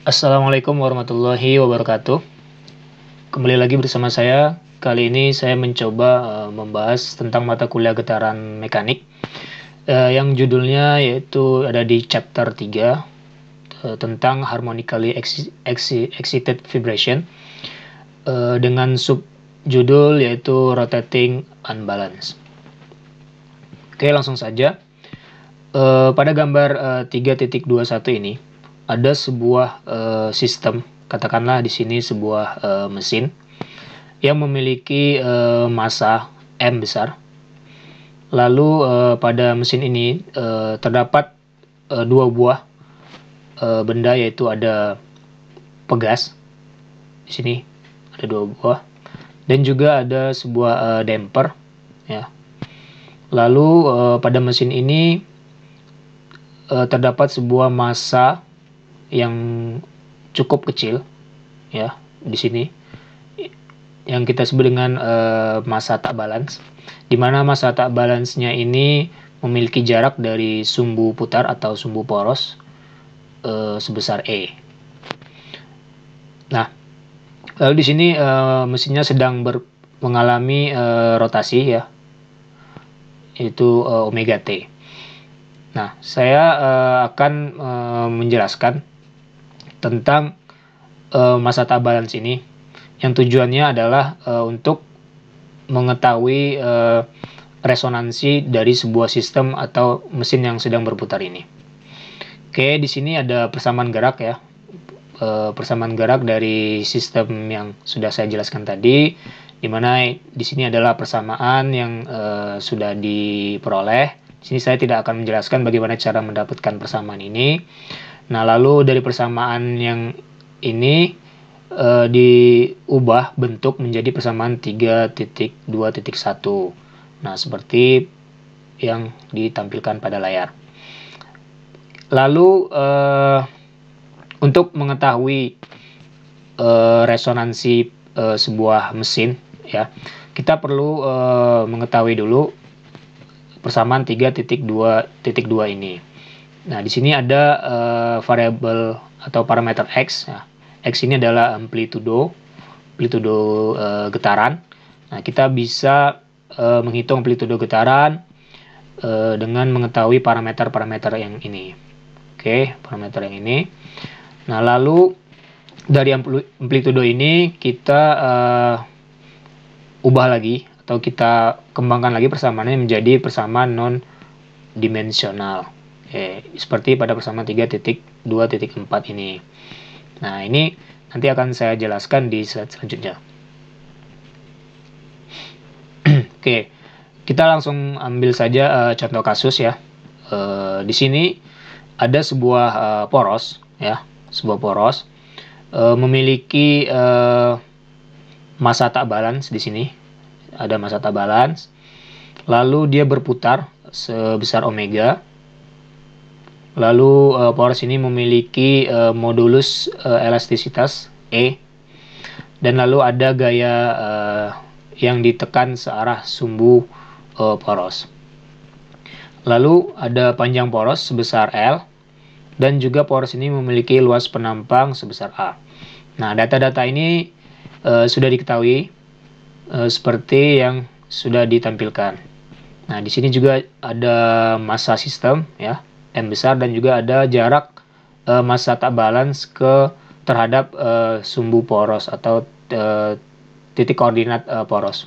Assalamualaikum warahmatullahi wabarakatuh. Kembali lagi bersama saya. Kali ini saya mencoba uh, membahas tentang mata kuliah getaran mekanik uh, yang judulnya yaitu ada di chapter 3 uh, eh, tentang harmonically ex ex excited vibration uh, dengan sub judul yaitu rotating unbalance. Oke, langsung saja. Uh, pada gambar uh, 3.21 ini ada sebuah uh, sistem, katakanlah di sini sebuah uh, mesin yang memiliki uh, massa M besar. Lalu uh, pada mesin ini uh, terdapat uh, dua buah uh, benda yaitu ada pegas di sini ada dua buah dan juga ada sebuah uh, damper ya. Lalu uh, pada mesin ini uh, terdapat sebuah massa yang cukup kecil ya di sini yang kita sebut dengan uh, masa tak balance di mana masa tak balance-nya ini memiliki jarak dari sumbu putar atau sumbu poros uh, sebesar E. Nah, lalu di sini uh, mesinnya sedang ber, mengalami rotasi ya. Itu omega T. Nah, saya akan menjelaskan tentang uh, masa tabalans ini yang tujuannya adalah uh, untuk mengetahui uh, resonansi dari sebuah sistem atau mesin yang sedang berputar ini. Oke, di sini ada persamaan gerak ya. E, persamaan gerak dari sistem yang sudah saya jelaskan tadi, di mana di sini adalah persamaan yang e, sudah diperoleh. Di sini saya tidak akan menjelaskan bagaimana cara mendapatkan persamaan ini. Nah, lalu dari persamaan yang ini e, diubah bentuk menjadi persamaan 3.2.1. Nah, seperti yang ditampilkan pada layar. Lalu e, untuk mengetahui e, resonansi e, sebuah mesin ya, kita perlu e, mengetahui dulu persamaan 3.2.2 ini. Nah, di sini ada uh, eh, variabel atau parameter x. Ya. x ini adalah amplitudo, amplitudo uh, getaran. Nah, kita bisa uh, menghitung amplitudo getaran uh, dengan mengetahui parameter-parameter yang ini. Oke, okay, parameter yang ini. Nah, lalu dari amplitudo ini kita uh, ubah lagi atau kita kembangkan lagi persamaannya menjadi persamaan non dimensional eh, seperti pada persamaan 3.2.4 ini. Nah, ini nanti akan saya jelaskan di slide selanjutnya. Oke, kita langsung ambil saja uh, contoh kasus ya. Uh, di sini ada sebuah uh, poros ya, sebuah poros uh, memiliki uh, masa tak balance di sini. Ada masa tak balance. Lalu dia berputar sebesar omega Lalu uh, poros ini memiliki uh, modulus uh, elastisitas E dan lalu ada gaya uh, yang ditekan searah sumbu uh, poros. Lalu ada panjang poros sebesar L dan juga poros ini memiliki luas penampang sebesar A. Nah, data-data ini uh, sudah diketahui uh, seperti yang sudah ditampilkan. Nah, di sini juga ada massa sistem ya. M besar dan juga ada jarak e, eh, massa tak balance ke terhadap e, sumbu poros atau e, titik koordinat e, poros.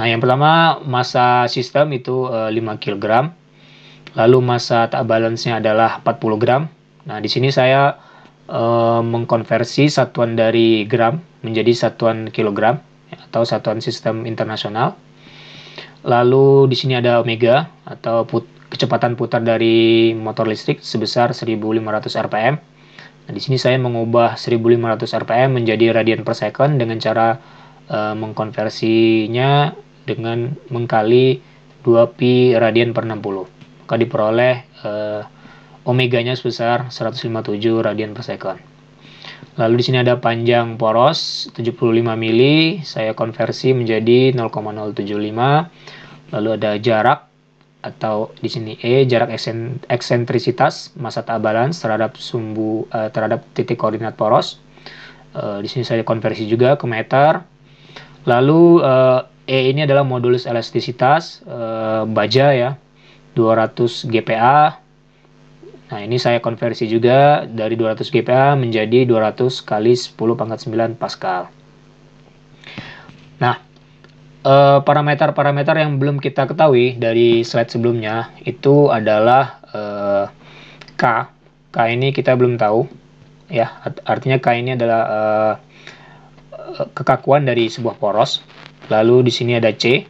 Nah, yang pertama massa sistem itu e, 5 kg. Lalu massa tak balance-nya adalah 40 gram. Nah, di sini saya e, mengkonversi satuan dari gram menjadi satuan kilogram atau satuan sistem internasional. Lalu di sini ada omega atau put, kecepatan putar dari motor listrik sebesar 1500 rpm. Nah, di sini saya mengubah 1500 rpm menjadi radian per second dengan cara e, mengkonversinya dengan mengkali 2pi radian per 60. Maka diperoleh e, omeganya sebesar 157 radian per second. Lalu di sini ada panjang poros 75 mili, saya konversi menjadi 0,075. Lalu ada jarak atau di sini E jarak eksentrisitas masa tak balance terhadap sumbu uh, terhadap titik koordinat poros. Uh, di sini saya konversi juga ke meter. Lalu uh, E ini adalah modulus elastisitas uh, baja ya 200 GPA. Nah, ini saya konversi juga dari 200 GPA menjadi 200 kali 10 pangkat 9 Pascal. Nah, Eh, parameter-parameter uh, yang belum kita ketahui dari slide sebelumnya itu adalah uh, K. K ini kita belum tahu ya. Artinya K ini adalah uh, kekakuan dari sebuah poros. Lalu di sini ada C.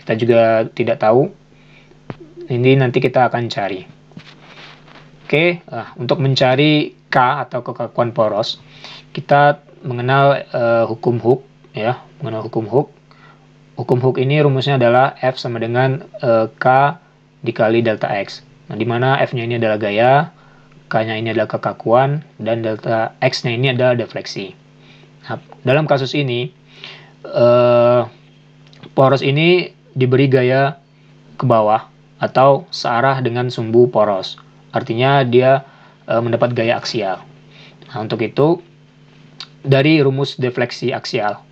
Kita juga tidak tahu. Ini nanti kita akan cari. Oke, uh, untuk mencari K atau kekakuan poros, kita mengenal uh, hukum Hooke ya, mengenal hukum Hooke Hukum Hook ini rumusnya adalah F sama dengan e, K dikali delta X. Nah, di mana F-nya ini adalah gaya, K-nya ini adalah kekakuan, dan delta X-nya ini adalah defleksi. Nah, dalam kasus ini, e, poros ini diberi gaya ke bawah atau searah dengan sumbu poros. Artinya dia e, mendapat gaya aksial. Nah, untuk itu, dari rumus defleksi aksial.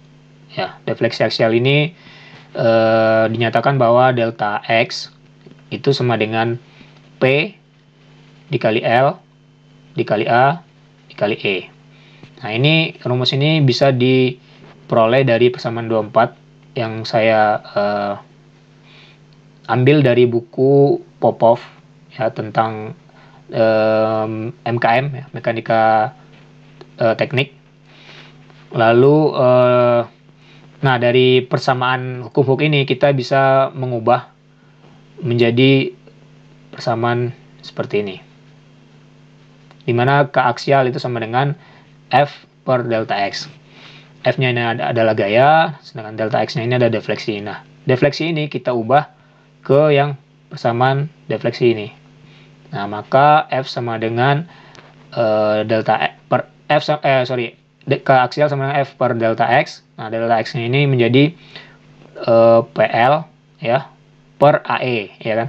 Ya, defleksi aksial ini e, dinyatakan bahwa delta X itu sama dengan P dikali L dikali A dikali E. Nah, ini rumus ini bisa diperoleh dari persamaan 24 yang saya e, ambil dari buku Popov ya tentang e, eh, MKM ya, mekanika e, teknik. Lalu eh, Nah, dari persamaan hukum hukum ini kita bisa mengubah menjadi persamaan seperti ini. di mana Dimana aksial itu sama dengan F per delta X. F-nya ini adalah gaya, sedangkan delta X-nya ini ada defleksi. Nah, defleksi ini kita ubah ke yang persamaan defleksi ini. Nah, maka F sama dengan uh, delta X per F eh, sorry, aksial sama dengan F per delta X Nah, delta X ini menjadi e, eh, PL ya per AE ya kan.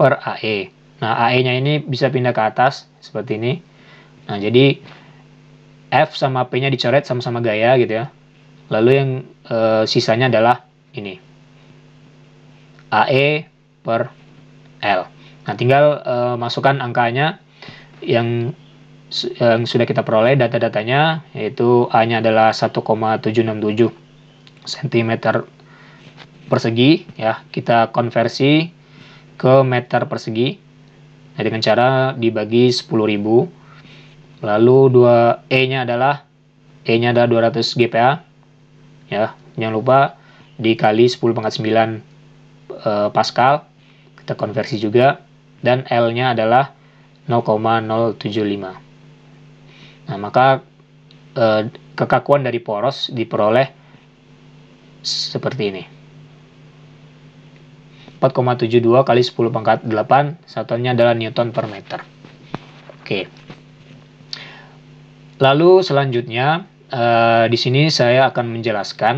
Per AE. Nah, AE-nya ini bisa pindah ke atas seperti ini. Nah, jadi F sama P-nya dicoret sama-sama gaya gitu ya. Lalu yang e, sisanya adalah ini. AE per L. Nah, tinggal e, masukkan angkanya yang yang sudah kita peroleh data-datanya yaitu A-nya adalah 1,767 cm persegi ya kita konversi ke meter persegi nah, dengan cara dibagi 10.000 lalu 2 E nya adalah E nya adalah 200 GPA ya jangan lupa dikali 10 pangkat 9 e, Pascal kita konversi juga dan L nya adalah 0,075 Nah, maka eh, kekakuan dari poros diperoleh seperti ini. 4,72 kali 10 pangkat 8 satuannya adalah newton per meter. Oke. Lalu selanjutnya eh, di sini saya akan menjelaskan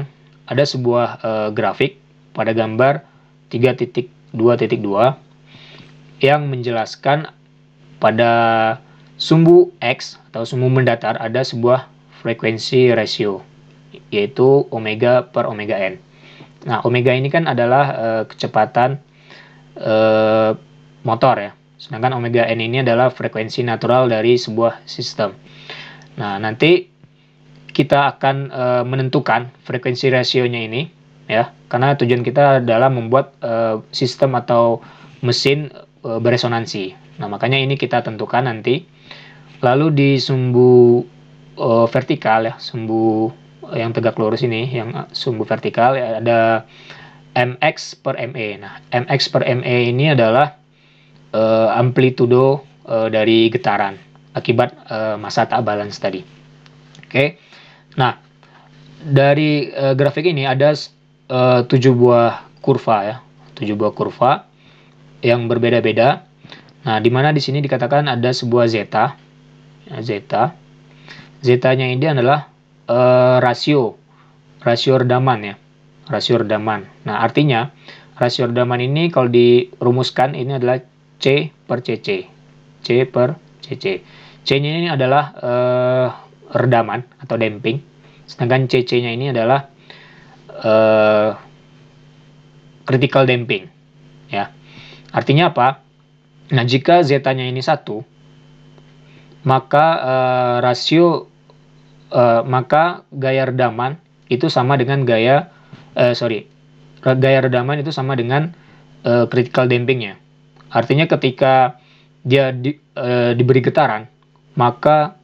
ada sebuah eh, grafik pada gambar 3.2.2 yang menjelaskan pada Sumbu X atau sumbu mendatar ada sebuah frekuensi rasio yaitu omega per omega n. Nah, omega ini kan adalah e, kecepatan e, motor ya. Sedangkan omega n ini adalah frekuensi natural dari sebuah sistem. Nah, nanti kita akan e, menentukan frekuensi rasionya ini ya. Karena tujuan kita adalah membuat e, sistem atau mesin E, beresonansi. Nah, makanya ini kita tentukan nanti. Lalu di sumbu e, vertikal ya, sumbu yang tegak lurus ini, yang e, sumbu vertikal ya, ada mx per ma. Nah, mx per ma ini adalah e, amplitudo e, dari getaran akibat e, masa tak balance tadi. Oke. Nah, dari e, grafik ini ada e, 7 buah kurva ya. 7 buah kurva yang berbeda-beda. Nah, di mana di sini dikatakan ada sebuah zeta. Ya, zeta. Zetanya ini adalah e, rasio. Rasio redaman ya. Rasio redaman. Nah, artinya rasio redaman ini kalau dirumuskan ini adalah C per CC. C per CC. C ini adalah e, redaman atau damping. Sedangkan CC-nya ini adalah e, critical damping. Ya. Artinya apa? Nah, jika zetanya ini satu, maka uh, rasio uh, maka gaya redaman itu sama dengan gaya uh, sorry gaya redaman itu sama dengan uh, critical dampingnya. Artinya ketika dia di, uh, diberi getaran, maka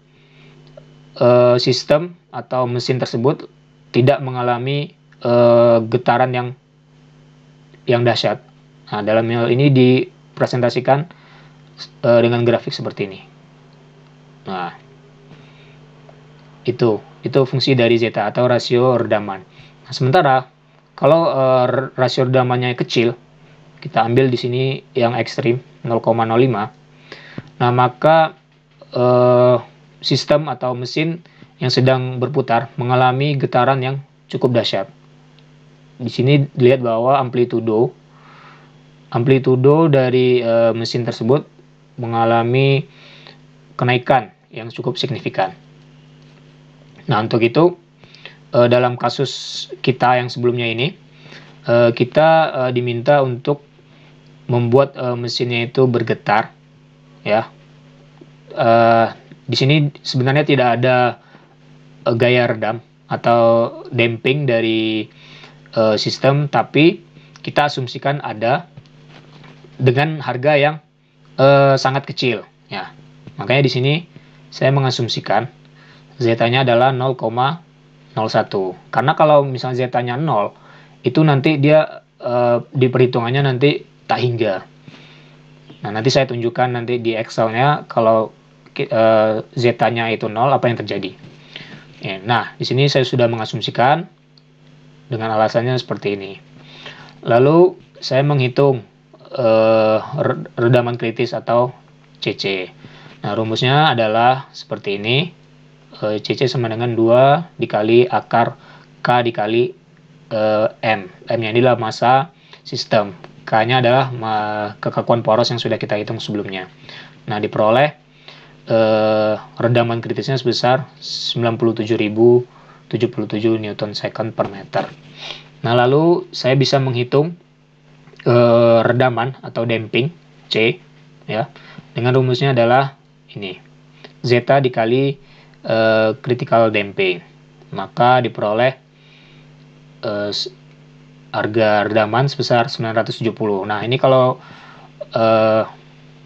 uh, sistem atau mesin tersebut tidak mengalami uh, getaran yang yang dahsyat Nah, dalam hal ini dipresentasikan uh, dengan grafik seperti ini. Nah, itu itu fungsi dari zeta atau rasio redaman. Nah, sementara kalau uh, rasio redamannya kecil, kita ambil di sini yang ekstrim 0,05. Nah, maka uh, sistem atau mesin yang sedang berputar mengalami getaran yang cukup dahsyat. Di sini dilihat bahwa amplitudo amplitudo dari uh, mesin tersebut mengalami kenaikan yang cukup signifikan. Nah, untuk itu uh, dalam kasus kita yang sebelumnya ini uh, kita uh, diminta untuk membuat uh, mesinnya itu bergetar ya. uh, di sini sebenarnya tidak ada uh, gaya redam atau damping dari uh, sistem tapi kita asumsikan ada dengan harga yang uh, sangat kecil ya. Makanya di sini saya mengasumsikan zetanya nya adalah 0,01. Karena kalau misalnya zetanya nya 0, itu nanti dia uh, eh, di perhitungannya nanti tak hingga. Nah, nanti saya tunjukkan nanti di excelnya kalau uh, itu 0 apa yang terjadi. Ya, nah, di sini saya sudah mengasumsikan dengan alasannya seperti ini. Lalu saya menghitung uh, redaman kritis atau CC. Nah, rumusnya adalah seperti ini. Uh, eh, CC sama dengan 2 dikali akar K dikali uh, M. M-nya inilah masa sistem. K-nya adalah kekakuan poros yang sudah kita hitung sebelumnya. Nah, diperoleh uh, redaman kritisnya sebesar 97.077 Newton second per meter. Nah, lalu saya bisa menghitung eh, redaman atau damping C ya dengan rumusnya adalah ini zeta dikali eh, critical damping maka diperoleh eh, harga redaman sebesar 970 nah ini kalau eh,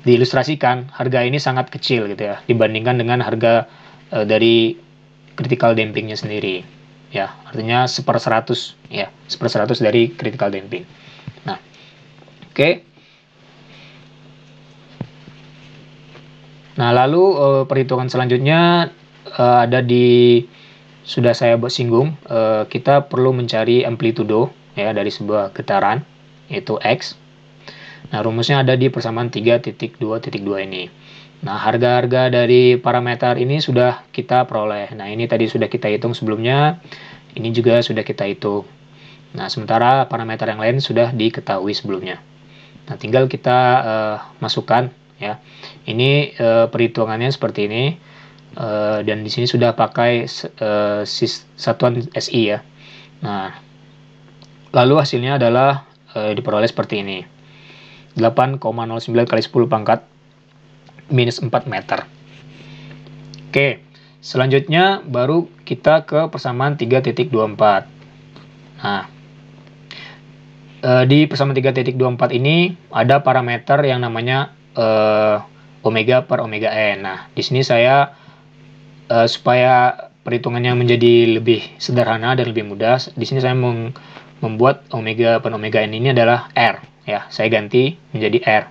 diilustrasikan harga ini sangat kecil gitu ya dibandingkan dengan harga eh, dari critical dampingnya sendiri ya artinya seper 100 ya seper 100 dari critical damping Oke. Nah, lalu uh, perhitungan selanjutnya uh, ada di sudah saya buat singgung, uh, kita perlu mencari amplitudo ya dari sebuah getaran yaitu x. Nah, rumusnya ada di persamaan 3.2.2 ini. Nah, harga-harga dari parameter ini sudah kita peroleh. Nah, ini tadi sudah kita hitung sebelumnya. Ini juga sudah kita hitung. Nah, sementara parameter yang lain sudah diketahui sebelumnya. Nah, tinggal kita uh, masukkan ya. Ini uh, perhitungannya seperti ini. Uh, dan di sini sudah pakai uh, satuan SI ya. Nah, lalu hasilnya adalah uh, diperoleh seperti ini. 8,09 kali 10 pangkat minus 4 meter. Oke, selanjutnya baru kita ke persamaan 3.24. Nah, Eh, di persamaan 3.24 ini ada parameter yang namanya uh, omega per omega n. Nah, di sini saya uh, supaya perhitungannya menjadi lebih sederhana dan lebih mudah, di sini saya membuat omega per omega n ini adalah r ya. Saya ganti menjadi r.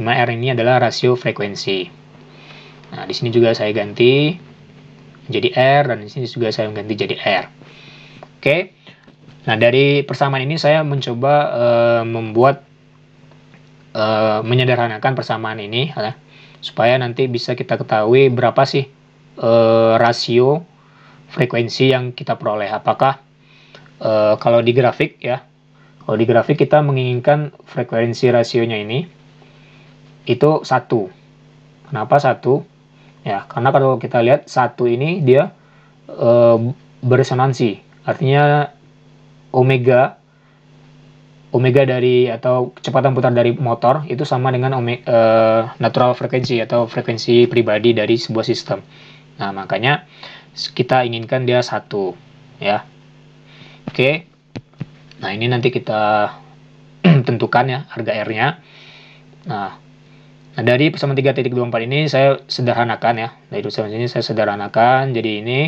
dimana r ini adalah rasio frekuensi. Nah, di sini juga saya ganti menjadi R dan di sini juga saya ganti jadi R. Oke. Okay. Nah, dari persamaan ini saya mencoba uh, membuat uh, menyederhanakan persamaan ini ya, supaya nanti bisa kita ketahui berapa sih uh, rasio frekuensi yang kita peroleh. Apakah uh, kalau di grafik ya, kalau di grafik kita menginginkan frekuensi rasionya ini itu satu. Kenapa satu? Ya, karena kalau kita lihat satu ini dia uh, beresonansi, artinya omega omega dari atau kecepatan putar dari motor itu sama dengan omega, uh, eh, natural frekuensi atau frekuensi pribadi dari sebuah sistem. Nah, makanya kita inginkan dia satu, ya. Oke. Nah, ini nanti kita tentukan ya harga R-nya. Nah, nah dari pesamaan 3.24 ini saya sederhanakan ya. Dari persamaan ini saya sederhanakan jadi ini.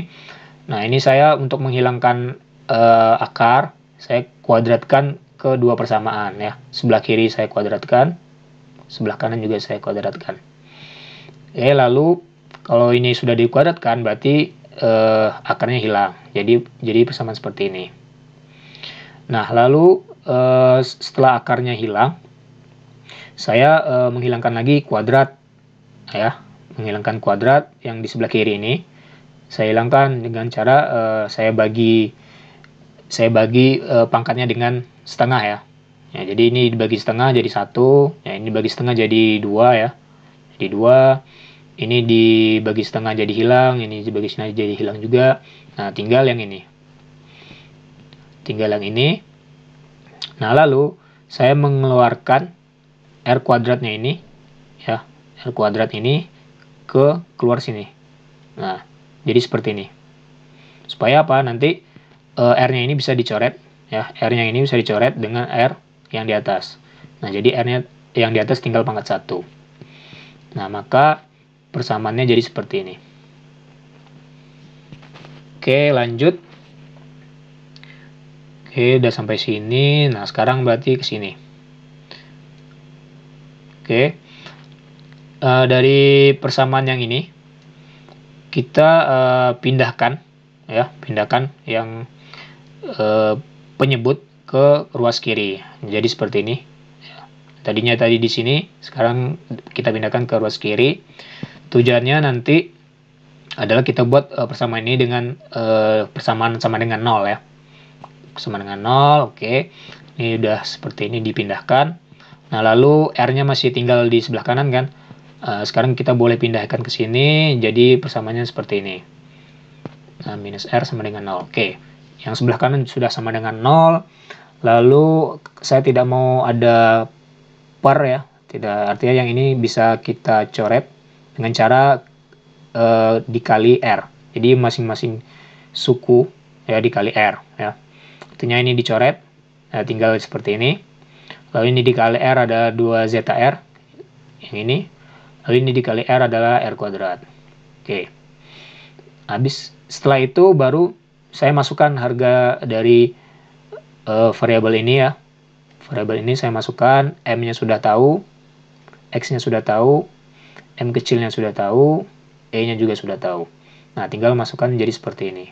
Nah, ini saya untuk menghilangkan uh, akar saya kuadratkan ke dua persamaan ya. Sebelah kiri saya kuadratkan, sebelah kanan juga saya kuadratkan. Oke, eh, lalu kalau ini sudah dikuadratkan berarti uh, akarnya hilang. Jadi jadi persamaan seperti ini. Nah, lalu uh, setelah akarnya hilang, saya uh, menghilangkan lagi kuadrat ya, menghilangkan kuadrat yang di sebelah kiri ini. Saya hilangkan dengan cara uh, saya bagi saya bagi e, pangkatnya dengan setengah ya. ya. Jadi ini dibagi setengah jadi satu, ya ini dibagi setengah jadi dua ya. Jadi dua, ini dibagi setengah jadi hilang, ini dibagi setengah jadi hilang juga. Nah tinggal yang ini, tinggal yang ini. Nah lalu saya mengeluarkan r kuadratnya ini, ya r kuadrat ini ke keluar sini. Nah jadi seperti ini. Supaya apa nanti? uh, R-nya ini bisa dicoret ya R-nya ini bisa dicoret dengan R yang di atas nah jadi R-nya yang di atas tinggal pangkat satu nah maka persamaannya jadi seperti ini oke lanjut oke udah sampai sini nah sekarang berarti ke sini oke uh, dari persamaan yang ini kita uh, pindahkan ya pindahkan yang Eh, penyebut ke ruas kiri. Jadi seperti ini. Tadinya tadi di sini, sekarang kita pindahkan ke ruas kiri. Tujuannya nanti adalah kita buat e, persamaan ini dengan e, persamaan sama dengan nol ya. Sama dengan nol, oke. Okay. Ini udah seperti ini dipindahkan. Nah, lalu R-nya masih tinggal di sebelah kanan kan? sekarang kita boleh pindahkan ke sini, jadi persamaannya seperti ini. Nah, minus R sama dengan 0. Oke. Okay yang sebelah kanan sudah sama dengan nol. lalu saya tidak mau ada per ya tidak artinya yang ini bisa kita coret dengan cara e, dikali r jadi masing-masing suku ya dikali r ya artinya ini dicoret ya, tinggal seperti ini lalu ini dikali r ada 2 zr yang ini lalu ini dikali r adalah r kuadrat oke habis setelah itu baru saya masukkan harga dari uh, variabel ini ya. Variabel ini saya masukkan, M-nya sudah tahu, X-nya sudah tahu, M kecilnya sudah tahu, E-nya juga sudah tahu. Nah, tinggal masukkan jadi seperti ini.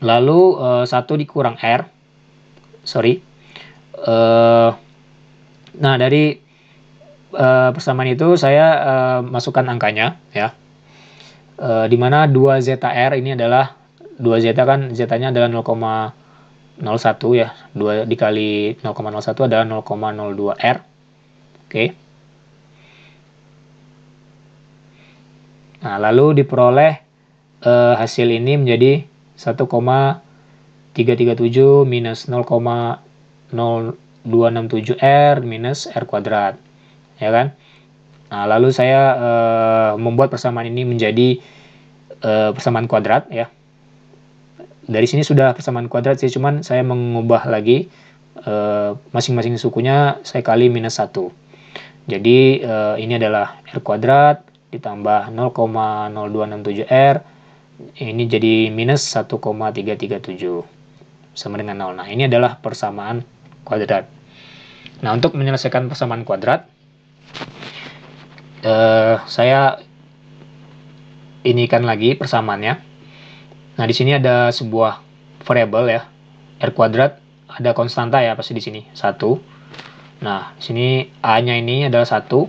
Lalu, eh, satu dikurang R. Sorry. Uh, nah, dari uh, persamaan itu saya masukkan angkanya, ya e, di mana 2 ZR ini adalah 2 Z kan Z-nya adalah 0,01 ya. 2 dikali 0,01 adalah 0,02 R. Oke. Okay. Nah, lalu diperoleh e, hasil ini menjadi 1,337 minus 0,0267 R minus R kuadrat. Ya kan? Nah, lalu saya uh, membuat persamaan ini menjadi uh, persamaan kuadrat ya. Dari sini sudah persamaan kuadrat sih, cuman saya mengubah lagi eh, masing-masing uh, sukunya saya kali minus 1. Jadi ini adalah R kuadrat ditambah 0,0267R ini jadi minus 1,337 sama dengan 0. Nah ini adalah persamaan kuadrat. Nah untuk menyelesaikan persamaan kuadrat uh, saya inikan lagi persamaannya. Nah, di sini ada sebuah variabel ya, R kuadrat ada konstanta ya pasti di sini, satu. Nah, di sini A-nya ini adalah satu,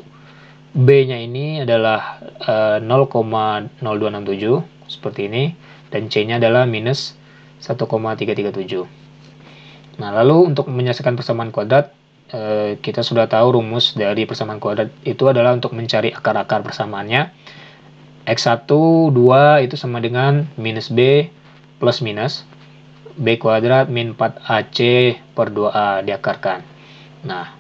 B-nya ini adalah eh, uh, 0,0267 seperti ini dan C-nya adalah minus 1,337. Nah, lalu untuk menyelesaikan persamaan kuadrat Eh, kita sudah tahu rumus dari persamaan kuadrat itu adalah untuk mencari akar-akar persamaannya. X1, 2 itu sama dengan minus B plus minus. B kuadrat min 4AC per 2A diakarkan. Nah,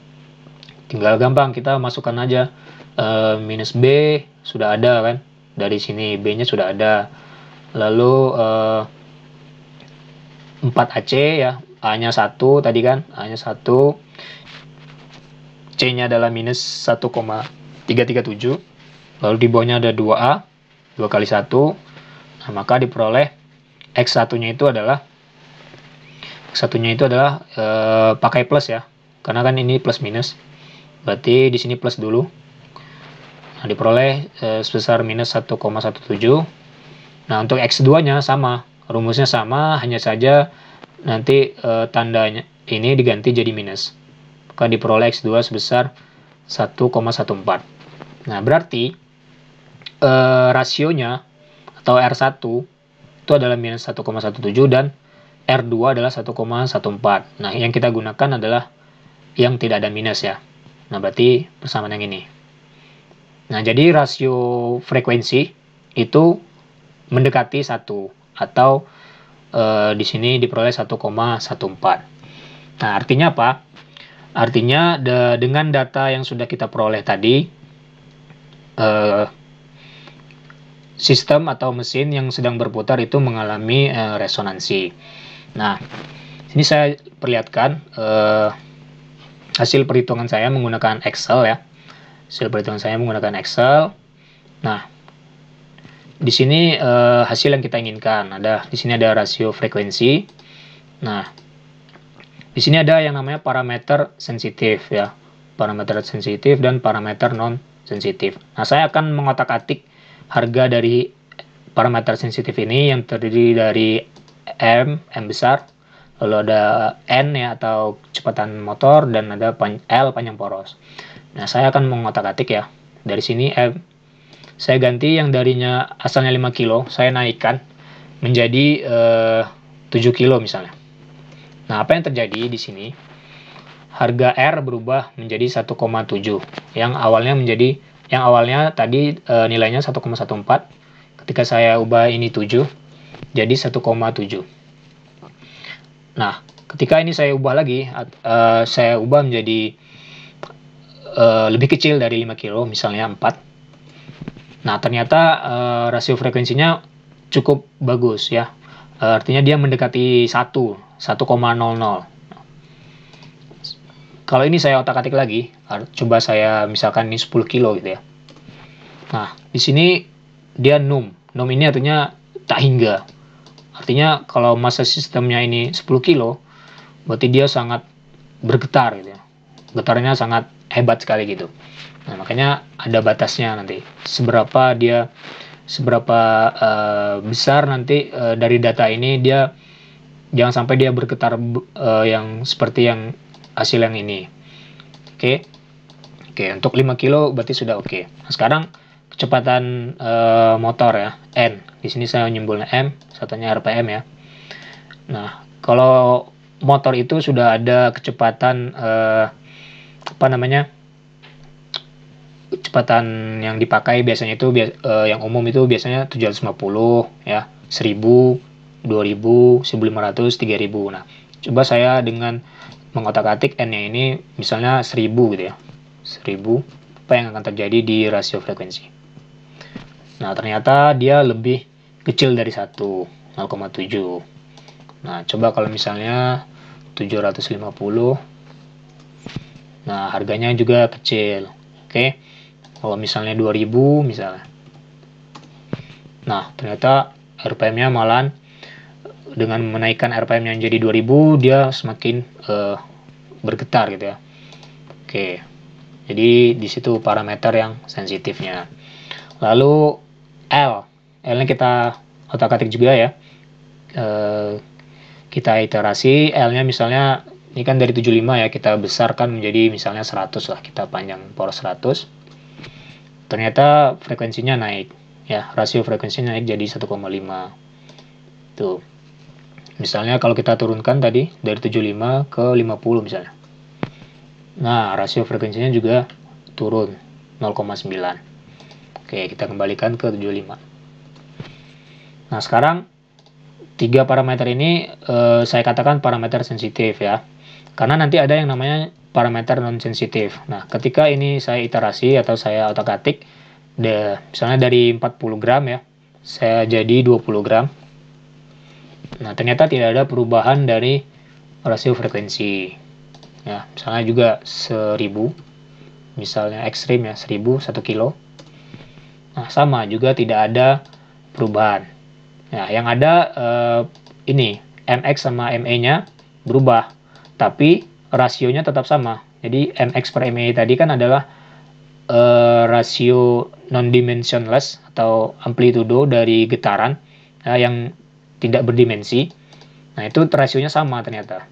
tinggal gampang kita masukkan aja e, minus B sudah ada kan. Dari sini B-nya sudah ada. Lalu e, eh, 4AC ya, A-nya 1 tadi kan, A-nya 1 C-nya adalah minus 1,337. Lalu di bawahnya ada 2A, 2 kali 1. Nah, maka diperoleh X1-nya itu adalah X1-nya itu adalah e, pakai plus ya. Karena kan ini plus minus. Berarti di sini plus dulu. Nah, diperoleh e, sebesar minus 1,17. Nah, untuk X2-nya sama. Rumusnya sama, hanya saja nanti e, tandanya ini diganti jadi minus akan diperoleh X2 sebesar 1,14. Nah, berarti e, rasionya atau R1 itu adalah minus 1,17 dan R2 adalah 1,14. Nah, yang kita gunakan adalah yang tidak ada minus ya. Nah, berarti persamaan yang ini. Nah, jadi rasio frekuensi itu mendekati 1 atau e, di sini diperoleh 1,14. Nah, artinya apa? Artinya de dengan data yang sudah kita peroleh tadi, uh, sistem atau mesin yang sedang berputar itu mengalami uh, resonansi. Nah, ini saya perlihatkan uh, hasil perhitungan saya menggunakan Excel ya. Hasil perhitungan saya menggunakan Excel. Nah, di sini uh, hasil yang kita inginkan ada di sini ada rasio frekuensi. Nah, di sini ada yang namanya parameter sensitif ya, parameter sensitif dan parameter non sensitif. Nah, saya akan mengotak-atik harga dari parameter sensitif ini yang terdiri dari M, M besar, lalu ada N ya atau kecepatan motor dan ada L panjang poros. Nah, saya akan mengotak-atik ya. Dari sini M saya ganti yang darinya asalnya 5 kilo, saya naikkan menjadi eh, 7 kilo misalnya. Nah, apa yang terjadi di sini? Harga R berubah menjadi 1,7 yang awalnya menjadi yang awalnya tadi e, nilainya 1,14 ketika saya ubah ini 7 jadi 1,7. Nah, ketika ini saya ubah lagi e, saya ubah menjadi e, lebih kecil dari 5 kilo misalnya 4. Nah, ternyata e, rasio frekuensinya cukup bagus ya. E, artinya dia mendekati 1 1,00. Kalau ini saya otak-atik lagi, coba saya misalkan ini 10 kilo gitu ya. Nah, di sini dia num. Num ini artinya tak hingga. Artinya kalau masa sistemnya ini 10 kilo, berarti dia sangat bergetar gitu ya. Getarnya sangat hebat sekali gitu. Nah, makanya ada batasnya nanti. Seberapa dia seberapa uh, besar nanti uh, dari data ini dia jangan sampai dia bergetar uh, yang seperti yang hasil yang ini oke okay. oke okay, untuk 5 kilo berarti sudah oke okay. nah, sekarang kecepatan uh, motor ya n di sini saya nyimbolnya m satunya rpm ya nah kalau motor itu sudah ada kecepatan uh, apa namanya kecepatan yang dipakai biasanya itu uh, yang umum itu biasanya 750 ya 1000 2000, 1500, 3000. Nah, coba saya dengan mengotak-atik n-nya ini misalnya 1000 gitu ya. 1000 apa yang akan terjadi di rasio frekuensi. Nah, ternyata dia lebih kecil dari 1, 0,7. Nah, coba kalau misalnya 750. Nah, harganya juga kecil. Oke. Okay? Kalau misalnya 2000 misalnya. Nah, ternyata RPM-nya malah dengan menaikkan rpm yang jadi 2000 dia semakin uh, bergetar gitu ya. Oke. Jadi di situ parameter yang sensitifnya. Lalu L. L-nya kita otak-atik juga ya. Uh, kita iterasi L-nya misalnya ini kan dari 75 ya kita besarkan menjadi misalnya 100 lah kita panjang poros 100 ternyata frekuensinya naik ya rasio frekuensinya naik jadi 1,5 tuh Misalnya kalau kita turunkan tadi dari 75 ke 50 misalnya. Nah, rasio frekuensinya juga turun 0,9. Oke, kita kembalikan ke 75. Nah, sekarang tiga parameter ini eh, saya katakan parameter sensitif ya. Karena nanti ada yang namanya parameter non sensitif. Nah, ketika ini saya iterasi atau saya otak-atik misalnya dari 40 gram ya, saya jadi 20 gram Nah, ternyata tidak ada perubahan dari rasio frekuensi. Ya, misalnya juga 1000. Misalnya ekstrim ya 1000 1 kilo. Nah, sama juga tidak ada perubahan. Nah, yang ada eh, ini MX sama ME-nya berubah, tapi rasionya tetap sama. Jadi MX per ME tadi kan adalah eh, rasio non-dimensionless atau amplitudo dari getaran Nah, yang tidak berdimensi. Nah itu rasionya sama ternyata.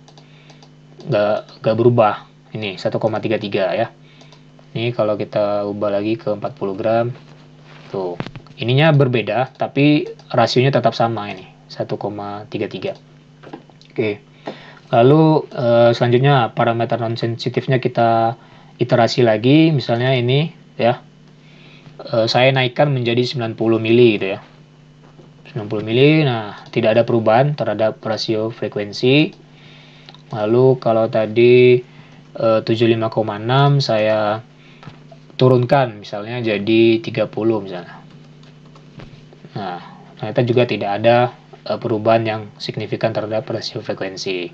Gak, gak berubah. Ini 1,33 ya. Ini kalau kita ubah lagi ke 40 gram. Tuh. Ininya berbeda tapi rasionya tetap sama ini. 1,33. Oke. Lalu eh, selanjutnya parameter non sensitifnya kita iterasi lagi. Misalnya ini ya. Eh, saya naikkan menjadi 90 mili gitu ya 90 mili nah tidak ada perubahan terhadap rasio frekuensi lalu kalau tadi eh, 75,6 saya turunkan misalnya jadi 30 misalnya nah ternyata juga tidak ada eh, perubahan yang signifikan terhadap rasio frekuensi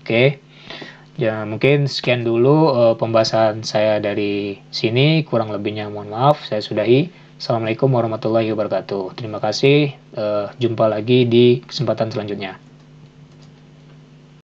oke okay. Ya, mungkin sekian dulu uh, pembahasan saya dari sini. Kurang lebihnya mohon maaf, saya sudahi. Assalamualaikum warahmatullahi wabarakatuh. Terima kasih. Uh, jumpa lagi di kesempatan selanjutnya.